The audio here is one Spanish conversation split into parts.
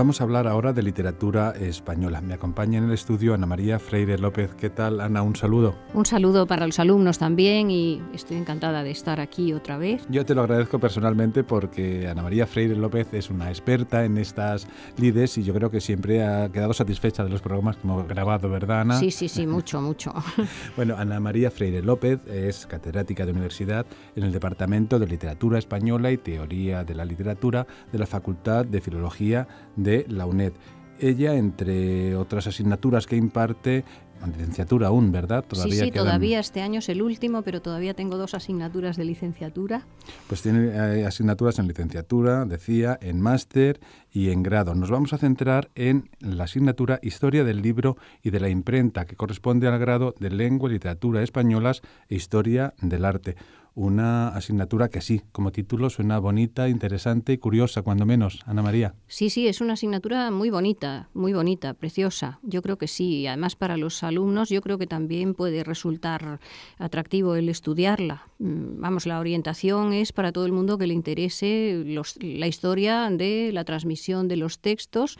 Vamos a hablar ahora de literatura española. Me acompaña en el estudio Ana María Freire López. ¿Qué tal, Ana? Un saludo. Un saludo para los alumnos también y estoy encantada de estar aquí otra vez. Yo te lo agradezco personalmente porque Ana María Freire López es una experta en estas lides y yo creo que siempre ha quedado satisfecha de los programas como grabado, ¿verdad, Ana? Sí, sí, sí, mucho, mucho. bueno, Ana María Freire López es catedrática de universidad en el Departamento de Literatura Española y Teoría de la Literatura de la Facultad de Filología de la UNED. Ella, entre otras asignaturas que imparte, licenciatura aún, ¿verdad? Todavía sí, todavía este año es el último, pero todavía tengo dos asignaturas de licenciatura. Pues tiene asignaturas en licenciatura, decía, en máster y en grado. Nos vamos a centrar en la asignatura Historia del libro y de la imprenta, que corresponde al grado de Lengua y Literatura Españolas e Historia del Arte una asignatura que sí, como título, suena bonita, interesante y curiosa, cuando menos. Ana María. Sí, sí, es una asignatura muy bonita, muy bonita, preciosa. Yo creo que sí. Además, para los alumnos, yo creo que también puede resultar atractivo el estudiarla. Mm, vamos, la orientación es para todo el mundo que le interese la historia de la transmisión de los textos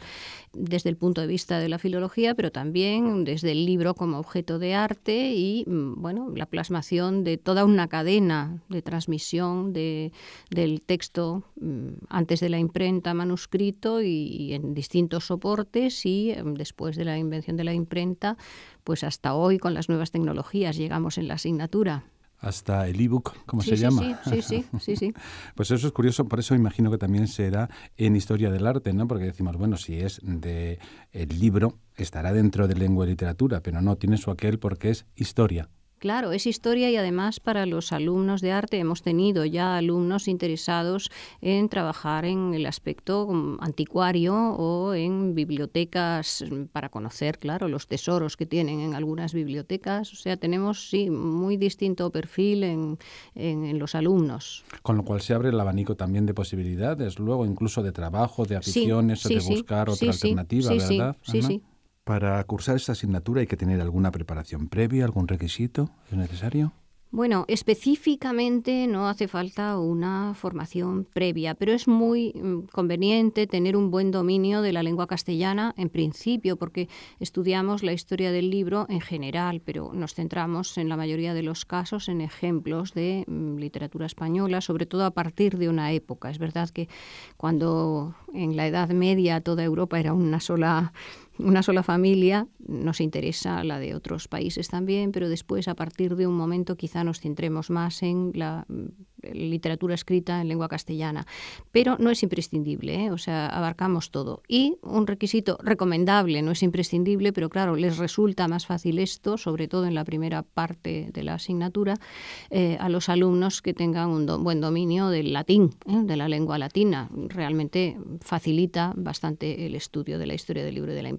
desde el punto de vista de la filología, pero también desde el libro como objeto de arte y, mm, bueno, la plasmación de toda una cadena de transmisión del texto mm, antes de la imprenta, manuscrito y, en distintos soportes y em, después de la invención de la imprenta, pues hasta hoy con las nuevas tecnologías llegamos en la asignatura hasta el ebook, ¿cómo se llama? Sí, sí, sí, sí, Pues eso es curioso, por eso imagino que también será en historia del arte, ¿no? Porque decimos, bueno, si es de el libro estará dentro de lengua y literatura, pero no tiene su aquel porque es historia Claro, es historia y además para los alumnos de arte hemos tenido ya alumnos interesados en trabajar en el aspecto mm, anticuario o en bibliotecas mm, para conocer, claro, los tesoros que tienen en algunas bibliotecas. O sea, tenemos, sí, muy distinto perfil en, los alumnos. Con lo cual se abre el abanico también de posibilidades, luego incluso de trabajo, de aficiones, de buscar otra alternativa, ¿verdad? Sí, sí, para cursar esta asignatura hay que tener alguna preparación previa, algún requisito, ¿es necesario? Bueno, específicamente no hace falta una formación previa, pero es muy mm, conveniente tener un buen dominio de la lengua castellana en principio, porque estudiamos la historia del libro en general, pero nos centramos en la mayoría de los casos en ejemplos de mm, literatura española, sobre todo a partir de una época. Es verdad que cuando en la Edad Media toda Europa era una sola una sola familia, nos interesa la de otros países también, pero después a partir de un momento quizá nos centremos más en la mm, literatura escrita en lengua castellana. Pero no es imprescindible, ¿eh? o sea, abarcamos todo. Y un requisito recomendable, no es imprescindible, pero claro, les resulta más fácil esto, sobre todo en la primera parte de la asignatura, eh, a los alumnos que tengan un buen dominio del latín, ¿eh? de la lengua latina. Realmente facilita bastante el estudio de la historia del libro de la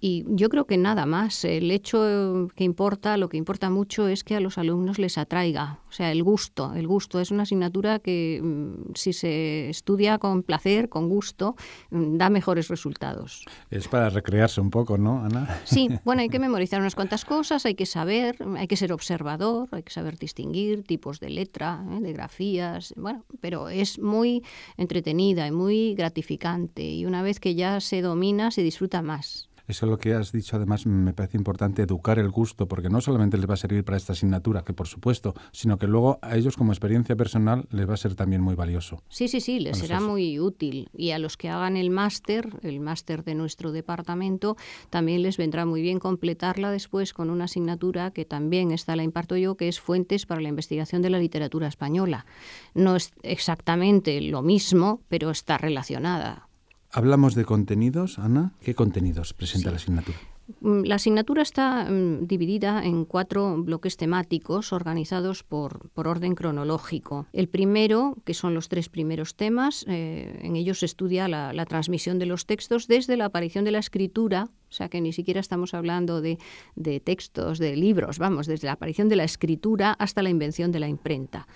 y yo creo que nada más. El hecho que importa, lo que importa mucho es que a los alumnos les atraiga. O sea, el gusto. El gusto es una asignatura que mm, si se estudia con placer, con gusto, mm, da mejores resultados. Es para recrearse un poco, ¿no, Ana? Sí, bueno, hay que memorizar unas cuantas cosas, hay que saber, hay que ser observador, hay que saber distinguir tipos de letra, ¿eh? de grafías, bueno, pero es muy entretenida y muy gratificante. Y una vez que ya se domina, se disfruta más. Eso es lo que has dicho, además, me parece importante educar el gusto, porque no solamente les va a servir para esta asignatura, que por supuesto, sino que luego a ellos como experiencia personal les va a ser también muy valioso. Sí, sí, sí, les será muy útil. Y a los que hagan el máster, el máster de nuestro departamento, también les vendrá muy bien completarla después con una asignatura que también está la imparto yo, que es Fuentes para la Investigación de la Literatura Española. No es exactamente lo mismo, pero está relacionada. Hablamos de contenidos, Ana. ¿Qué contenidos presenta la asignatura? Mm, la asignatura está mm, dividida en cuatro bloques temáticos organizados por, orden cronológico. El primero, que son los tres primeros temas, eh, en ellos se estudia la, transmisión de los textos desde la aparición de la escritura o sea que ni siquiera estamos hablando de, de, textos, de libros, vamos, desde la aparición de la escritura hasta la invención de la imprenta.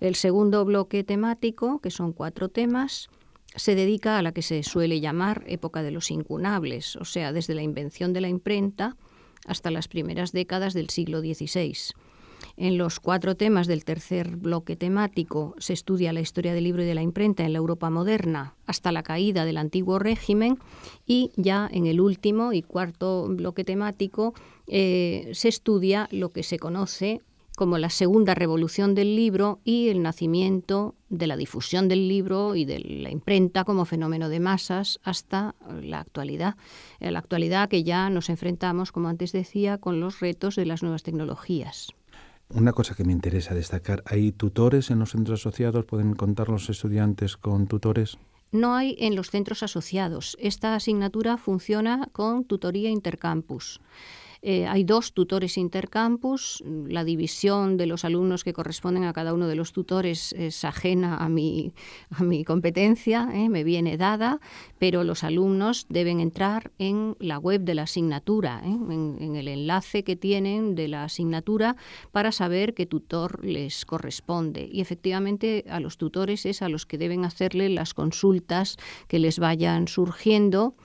El segundo bloque temático, que son cuatro temas, se dedica a la que se suele llamar época de los incunables, o sea, desde la invención de la imprenta hasta las primeras décadas del siglo XVI. En los cuatro temas del tercer bloque temático se estudia la historia del libro y de la imprenta en la Europa moderna hasta la caída del antiguo régimen y ya en el último y cuarto bloque temático eh, se estudia lo que se conoce como la segunda revolución del libro y el nacimiento de la difusión del libro y de la imprenta como fenómeno de masas hasta la actualidad. Eh, la actualidad que ya nos enfrentamos, como antes decía, con los retos de las nuevas tecnologías. Una cosa que me interesa destacar, ¿hay tutores en los centros asociados? ¿Pueden contar los estudiantes con tutores? No hay en los centros asociados. Esta asignatura funciona con tutoría intercampus. Eh, hay dos tutores intercampus. La división de los alumnos que corresponden a cada uno de los tutores es ajena a mi, a mi competencia, ¿eh? me viene dada, pero los alumnos deben entrar en la web de la asignatura, ¿eh? en, el enlace que tienen de la asignatura para saber qué tutor les corresponde. Y efectivamente a los tutores es a los que deben hacerle las consultas que les vayan surgiendo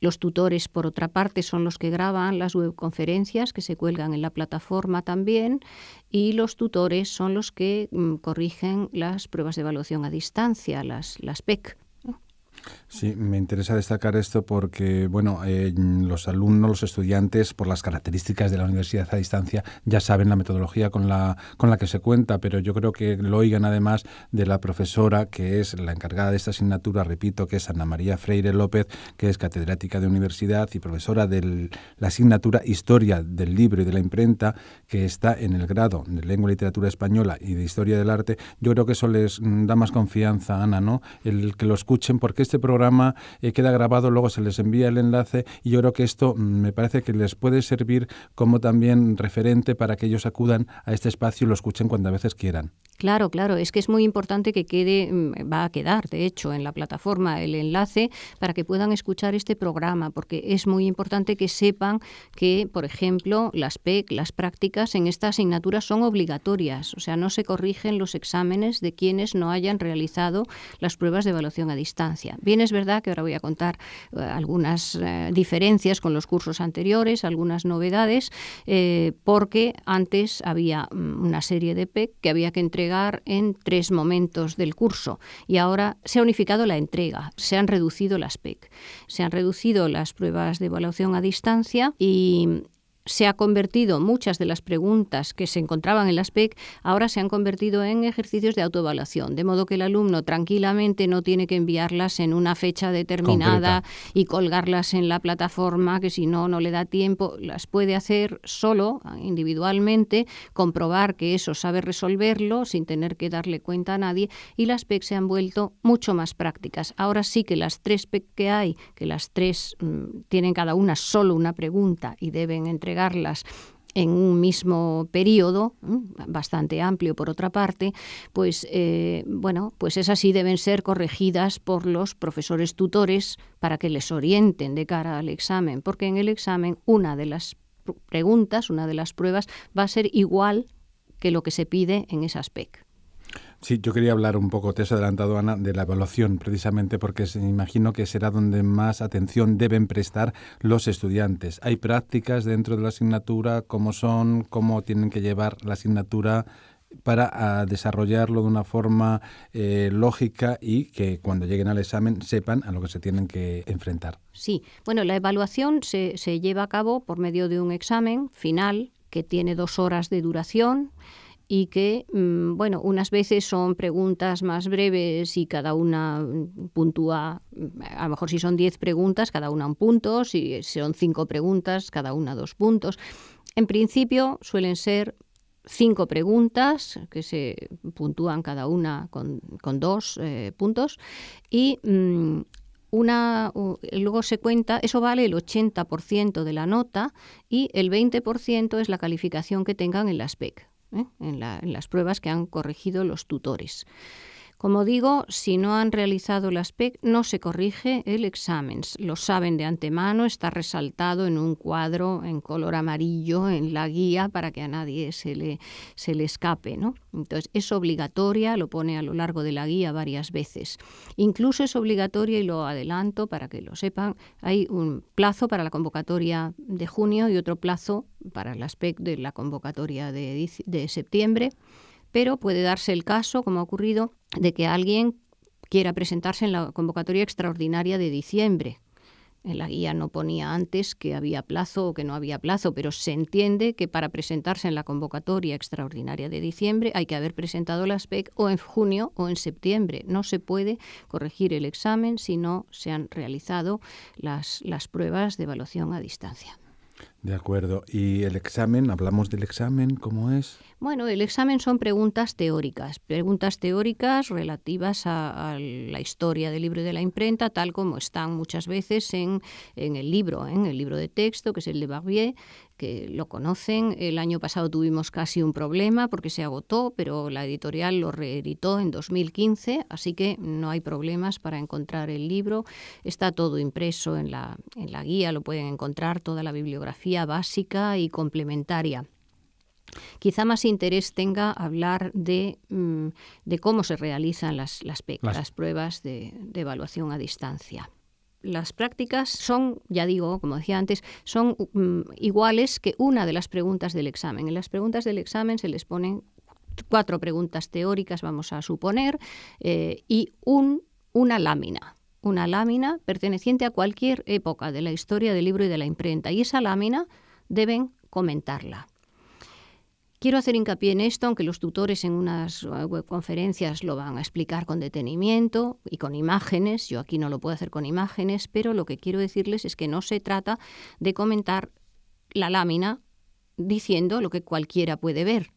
los tutores, por otra parte, son los que graban las webconferencias que se cuelgan en la plataforma también y los tutores son los que mm, corrigen las pruebas de evaluación a distancia, las, las PEC. Sí, me interesa destacar esto porque, bueno, eh, los alumnos, los estudiantes, por las características de la universidad a distancia, ya saben la metodología con la, con la que se cuenta, pero yo creo que lo oigan además de la profesora, que es la encargada de esta asignatura, repito, que es Ana María Freire López, que es catedrática de universidad y profesora de la asignatura Historia del Libro y de la Imprenta, que está en el grado de Lengua y Literatura Española y de Historia del Arte. Yo creo que eso les mm, da más confianza, Ana, ¿no? El que lo escuchen, porque este programa programa eh, queda grabado, luego se les envía el enlace y yo creo que esto mm, me parece que les puede servir como también referente para que ellos acudan a este espacio y lo escuchen cuando a veces quieran. Claro, claro, es que es muy importante que quede, mm, va a quedar, de hecho, en la plataforma el enlace para que puedan escuchar este programa, porque es muy importante que sepan que, por ejemplo, las PEC, las prácticas en esta asignatura son obligatorias, o sea, no se corrigen los exámenes de quienes no hayan realizado las pruebas de evaluación a distancia. Bien, es verdad que ahora voy a contar eh, algunas eh, diferencias con los cursos anteriores, algunas novedades, eh, porque antes había mm, una serie de PEC que había que entregar en tres momentos del curso y ahora se ha unificado la entrega, se han reducido las PEC, se han reducido las pruebas de evaluación a distancia y se ha convertido, muchas de las preguntas que se encontraban en las PEC ahora se han convertido en ejercicios de autoevaluación, de modo que el alumno tranquilamente no tiene que enviarlas en una fecha determinada y colgarlas en la plataforma, que si no, no le da tiempo, las puede hacer solo, individualmente, comprobar que eso sabe resolverlo sin tener que darle cuenta a nadie y las PEC se han vuelto mucho más prácticas. Ahora sí que las tres PEC que hay, que las tres mm, tienen cada una solo una pregunta y deben entregar en un mismo periodo, bastante amplio por otra parte, pues eh, bueno, pues esas sí deben ser corregidas por los profesores tutores para que les orienten de cara al examen, porque en el examen una de las preguntas, una de las pruebas va a ser igual que lo que se pide en esas aspecto Sí, yo quería hablar un poco, te has adelantado, Ana, de la evaluación, precisamente porque se, imagino que será donde más atención deben prestar los estudiantes. ¿Hay prácticas dentro de la asignatura? ¿Cómo son? ¿Cómo tienen que llevar la asignatura? para ah, desarrollarlo de una forma eh, lógica y que cuando lleguen al examen sepan a lo que se tienen que enfrentar. Sí, bueno, la evaluación se, se lleva a cabo por medio de un examen final que tiene dos horas de duración y que, mm, bueno, unas veces son preguntas más breves y cada una mm, puntúa, mm, a lo mejor si son 10 preguntas, cada una un punto, si son 5 preguntas, cada una dos puntos. En principio suelen ser cinco preguntas que se puntúan cada una con, dos eh, puntos y una, luego se cuenta, eso vale el 80% de la nota y el 20% es la calificación que tengan en las PEC. ¿eh? en, las pruebas que han corregido los tutores. Como digo, si no han realizado el ASPEC, no se corrige el examen. Lo saben de antemano, está resaltado en un cuadro en color amarillo en la guía para que a nadie se le, se le escape. Entonces, es obligatoria, lo pone a lo largo de la guía varias veces. Incluso es obligatoria, y lo adelanto para que lo sepan, hay un plazo para la convocatoria de junio y otro plazo para el ASPEC de la convocatoria de, de septiembre pero puede darse el caso, como ha ocurrido, de que alguien quiera presentarse en la convocatoria extraordinaria de diciembre. En la guía no ponía antes que había plazo o que no había plazo, pero se entiende que para presentarse en la convocatoria extraordinaria de diciembre hay que haber presentado la SPEC o en junio o en septiembre. No se puede corregir el examen si no se han realizado las, las pruebas de evaluación a distancia. De acuerdo. ¿Y el examen? ¿Hablamos del examen? ¿Cómo es? Bueno, el examen son preguntas teóricas, preguntas teóricas relativas a, la historia del libro y de la imprenta, tal como están muchas veces en, el libro, en el libro de texto, que es el de Barbier, que lo conocen. El año pasado tuvimos casi un problema porque se agotó, pero la editorial lo reeditó en 2015, así que no hay problemas para encontrar el libro. Está todo impreso en la guía, lo pueden encontrar, toda la bibliografía básica y complementaria. Quizá más interés tenga hablar de, mm, cómo se realizan las, pruebas de, evaluación a distancia las prácticas son, ya digo, como decía antes, son mm, iguales que una de las preguntas del examen. En las preguntas del examen se les ponen cuatro preguntas teóricas, vamos a suponer, eh, y una lámina. Una lámina perteneciente a cualquier época de la historia del libro y de la imprenta. Y esa lámina deben comentarla. Quiero hacer hincapié en esto, aunque los tutores en unas eh, conferencias lo van a explicar con detenimiento y con imágenes. Yo aquí no lo puedo hacer con imágenes, pero lo que quiero decirles es que no se trata de comentar la lámina diciendo lo que cualquiera puede ver.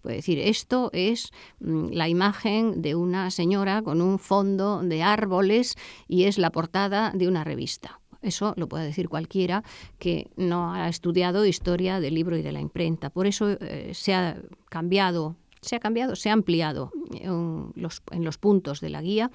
Puede decir, esto es mm, la imagen de una señora con un fondo de árboles y es la portada de una revista. Eso lo puede decir cualquiera que no ha estudiado historia del libro y de la imprenta. Por eso eh, se ha cambiado se ha cambiado, se ha ampliado eh, en los, puntos de la guía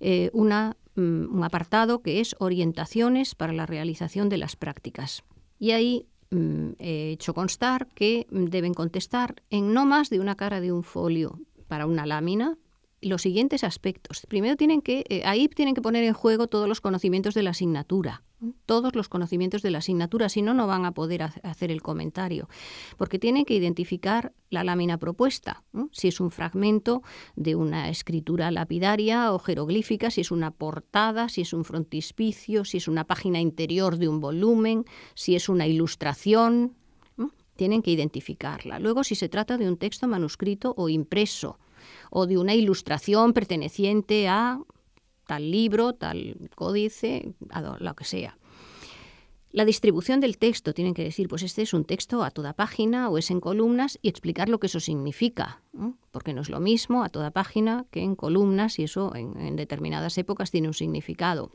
eh, mm, un apartado que es orientaciones para la realización de las prácticas. Y ahí mm, he hecho constar que deben contestar en no más de una cara de un folio para una lámina, los siguientes aspectos. Primero tienen que, eh, ahí tienen que poner en juego todos los conocimientos de la asignatura todos los conocimientos de la asignatura, si no, no van a poder hacer el comentario, porque tienen que identificar la lámina propuesta, si es un fragmento de una escritura lapidaria o jeroglífica, si es una portada, si es un frontispicio, si es una página interior de un volumen, si es una ilustración, tienen que identificarla. Luego, si se trata de un texto manuscrito o impreso, o de una ilustración perteneciente a tal libro, tal códice, a lo que sea. La distribución del texto, tienen que decir, pues este es un texto a toda página o es en columnas y explicar lo que eso significa, porque no es lo mismo a toda página que en columnas y eso en determinadas épocas tiene un significado.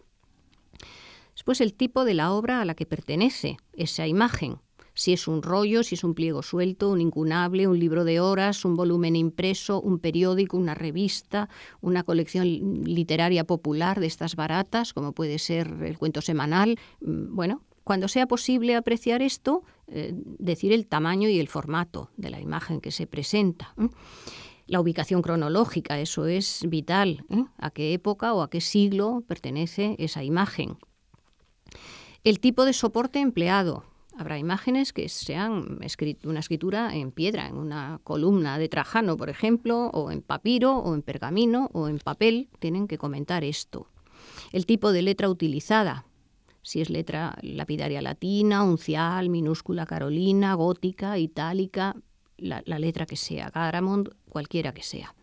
Después el tipo de la obra a la que pertenece esa imagen si es un rollo, si es un pliego suelto, un incunable, un libro de horas, un volumen impreso, un periódico, una revista, una colección literaria popular de estas baratas, como puede ser el cuento semanal. Mm, bueno, cuando sea posible apreciar esto, eh, decir el tamaño y el formato de la imagen que se presenta. La ubicación cronológica, eso es vital, a qué época o a qué siglo pertenece esa imagen. El tipo de soporte empleado, Habrá imágenes que sean una escritura en piedra, en una columna de Trajano, por ejemplo, o en papiro, o en pergamino, o en papel. Tienen que comentar esto. El tipo de letra utilizada, si es letra lapidaria latina, uncial, minúscula carolina, gótica, itálica, la, la letra que sea, Garamond, cualquiera que sea.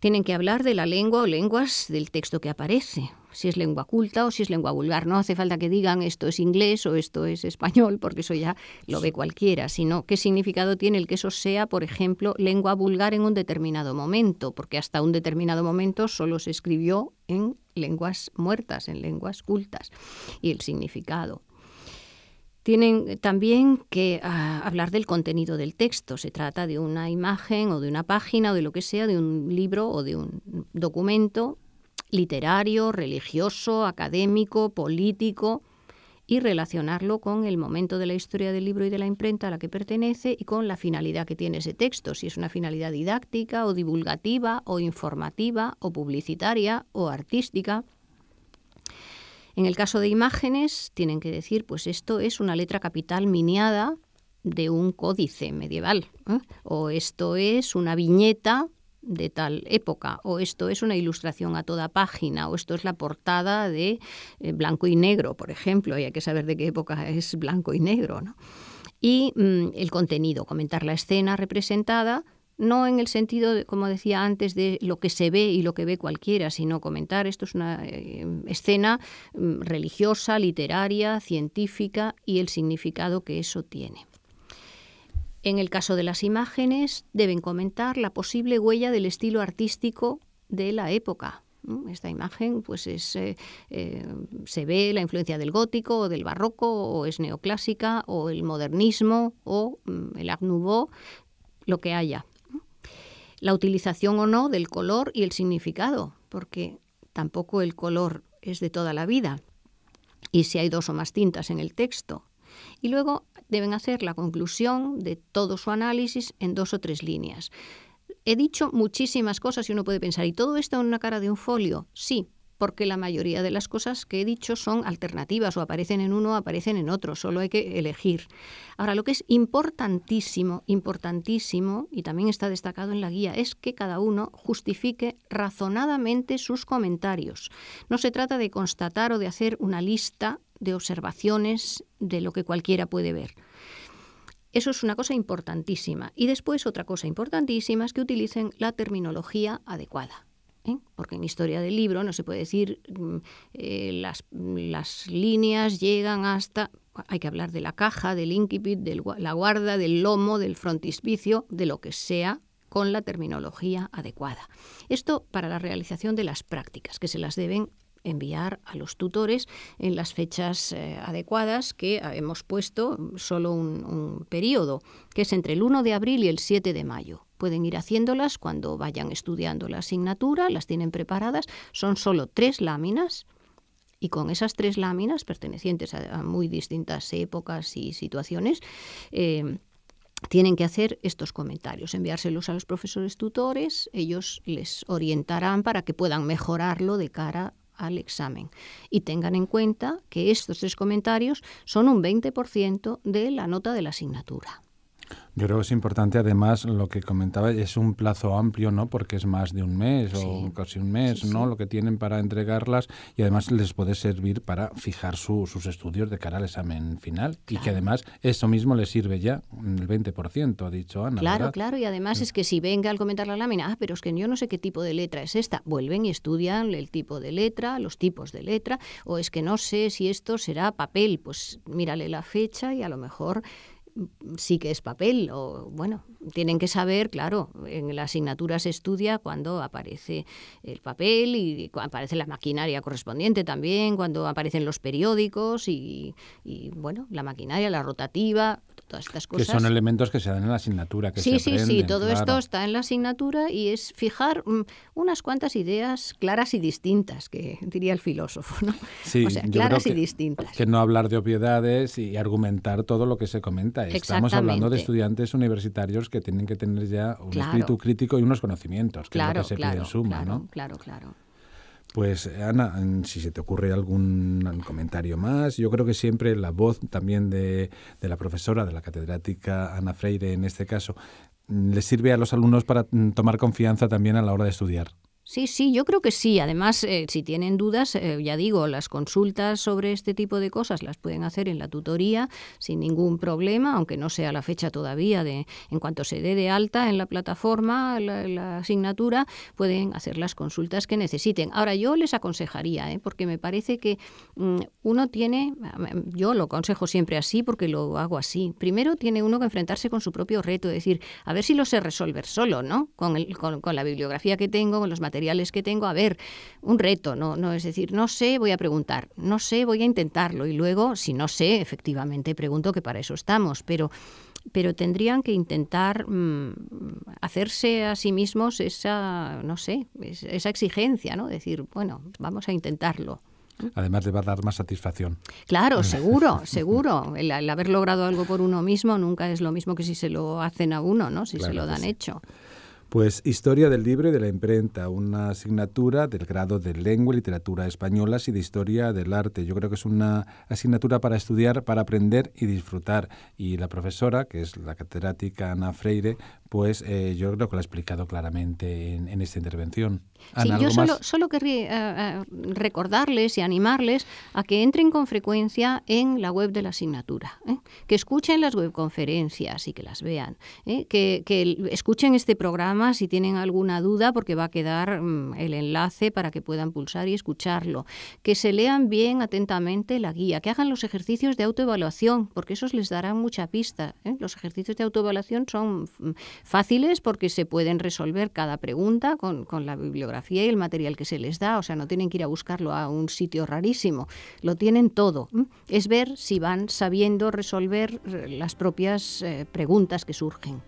Tienen que hablar de la lengua o lenguas del texto que aparece, si es lengua culta o si es lengua vulgar. No hace falta que digan esto es inglés o esto es español, porque eso ya lo ve cualquiera, sino qué significado tiene el que eso sea, por ejemplo, lengua vulgar en un determinado momento, porque hasta un determinado momento solo se escribió en lenguas muertas, en lenguas cultas, y el significado. Tienen también que ah, hablar del contenido del texto. Se trata de una imagen o de una página o de lo que sea, de un libro o de un documento literario, religioso, académico, político, y relacionarlo con el momento de la historia del libro y de la imprenta a la que pertenece y con la finalidad que tiene ese texto, si es una finalidad didáctica o divulgativa o informativa o publicitaria o artística. En el caso de imágenes, tienen que decir, pues esto es una letra capital miniada de un códice medieval, ¿eh? o esto es una viñeta de tal época, o esto es una ilustración a toda página, o esto es la portada de eh, blanco y negro, por ejemplo, y hay que saber de qué época es blanco y negro, Y mm, el contenido, comentar la escena representada, no en el sentido, de, como decía antes, de lo que se ve y lo que ve cualquiera, sino comentar, esto es una eh, escena mm, religiosa, literaria, científica y el significado que eso tiene. En el caso de las imágenes, deben comentar la posible huella del estilo artístico de la época. Esta imagen pues eh, eh, se ve la influencia del gótico o del barroco o es neoclásica o el modernismo o mm, el art nouveau, lo que haya. La utilización o no del color y el significado, porque tampoco el color es de toda la vida. Y si hay dos o más tintas en el texto y luego deben hacer la conclusión de todo su análisis en dos o tres líneas. He dicho muchísimas cosas y uno puede pensar, ¿y todo esto en una cara de un folio? Sí, porque la mayoría de las cosas que he dicho son alternativas o aparecen en uno o aparecen en otro, solo hay que elegir. Ahora, lo que es importantísimo, importantísimo, y también está destacado en la guía, es que cada uno justifique razonadamente sus comentarios. No se trata de constatar o de hacer una lista de observaciones, de lo que cualquiera puede ver. Eso es una cosa importantísima. Y después otra cosa importantísima es que utilicen la terminología adecuada. ¿eh? Porque en historia del libro no se puede decir mm, eh, las, las, líneas llegan hasta... Hay que hablar de la caja, del incipit, de la guarda, del lomo, del frontispicio, de lo que sea con la terminología adecuada. Esto para la realización de las prácticas, que se las deben enviar a los tutores en las fechas eh, adecuadas que hemos puesto solo un, periodo, que es entre el 1 de abril y el 7 de mayo. Pueden ir haciéndolas cuando vayan estudiando la asignatura, las tienen preparadas. Son solo tres láminas, y con esas tres láminas, pertenecientes a, muy distintas épocas y situaciones, eh, tienen que hacer estos comentarios, enviárselos a los profesores tutores, ellos les orientarán para que puedan mejorarlo de cara al examen. Y tengan en cuenta que estos tres comentarios son un 20% de la nota de la asignatura. Yo creo que es importante, además, lo que comentaba, es un plazo amplio, ¿no? Porque es más de un mes o casi un mes, ¿no? Lo que tienen para entregarlas y además les puede servir para fijar sus estudios de cara al examen final y que además eso mismo les sirve ya el 20%, ha dicho Ana. Claro, claro, y además mm. es que si venga al comentar la lámina, ah, pero es que yo no sé qué tipo de letra es esta, vuelven y estudian el tipo de letra, los tipos de letra, o es que no sé si esto será papel, pues mírale la fecha y a lo mejor sí que es papel. O, bueno, tienen que saber, claro, en la asignatura se estudia cuando aparece el papel y aparece la maquinaria correspondiente también, cuando aparecen los periódicos y, y bueno, la maquinaria, la rotativa, que son elementos que se dan en la asignatura. Que sí, sí, sí, todo esto está en la asignatura y es fijar mm, unas cuantas ideas claras y distintas, que diría el filósofo, ¿no? Sí, o sea, claras que, y distintas. Que no hablar de obviedades y argumentar todo lo que se comenta. Estamos hablando de estudiantes universitarios que tienen que tener ya un espíritu crítico y unos conocimientos, que claro, que se pide en suma, ¿no? Claro, claro, claro. Pues Ana, si se te ocurre algún comentario más, yo creo que siempre la voz también de, de la profesora, de la catedrática Ana Freire en este caso, le sirve a los alumnos para mm, tomar confianza también a la hora de estudiar. Sí, sí, yo creo que sí. Además, eh, si tienen dudas, eh, ya digo, las consultas sobre este tipo de cosas las pueden hacer en la tutoría sin ningún problema, aunque no sea la fecha todavía de en cuanto se dé de alta en la plataforma la, asignatura, pueden hacer las consultas que necesiten. Ahora, yo les aconsejaría, eh, porque me parece que mm, uno tiene, mm, yo lo aconsejo siempre así porque lo hago así. Primero tiene uno que enfrentarse con su propio reto, es decir, a ver si lo sé resolver solo, ¿no? Con, el, con, con la bibliografía que tengo, con los materiales materiales que tengo, a ver, un reto, no, no es decir, no sé, voy a preguntar, no sé, voy a intentarlo y luego, si no sé, efectivamente pregunto que para eso estamos, pero pero tendrían que intentar mm, hacerse a sí mismos esa, no sé, esa exigencia, ¿no? Decir, bueno, vamos a intentarlo. Además le va a dar más satisfacción. Claro, seguro, seguro. El, haber logrado algo por uno mismo nunca es lo mismo que si se lo hacen a uno, ¿no? Si se lo dan hecho. Pues Historia del Libro y de la Imprenta, una asignatura del grado de Lengua y Literatura Española y de Historia del Arte. Yo creo que es una asignatura para estudiar, para aprender y disfrutar. Y la profesora, que es la catedrática Ana Freire, pues eh, yo creo que lo ha explicado claramente en, esta intervención. sí, yo solo, solo querría eh, eh, recordarles y animarles a que entren con frecuencia en la web de la asignatura, que escuchen las webconferencias y que las vean, que, escuchen este programa si tienen alguna duda, porque va a quedar mm, el enlace para que puedan pulsar y escucharlo, que se lean bien atentamente la guía, que hagan los ejercicios de autoevaluación, porque esos les darán mucha pista. Los ejercicios de autoevaluación son mm, fáciles porque se pueden resolver cada pregunta con, con la bibliografía y el material que se les da, o sea, no tienen que ir a buscarlo a un sitio rarísimo, lo tienen todo. Es ver si van sabiendo resolver eh, las propias eh, preguntas que surgen.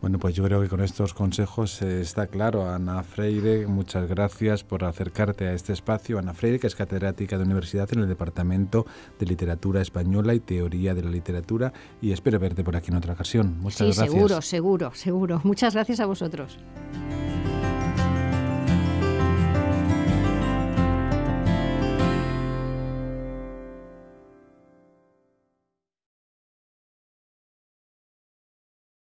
Bueno, pues yo creo que con estos consejos eh, está claro. Ana Freire, muchas gracias por acercarte a este espacio. Ana Freire, que es catedrática de universidad en el Departamento de Literatura Española y Teoría de la Literatura, y espero verte por aquí en otra ocasión. Muchas sí, Seguro, seguro, seguro. Muchas gracias a vosotros.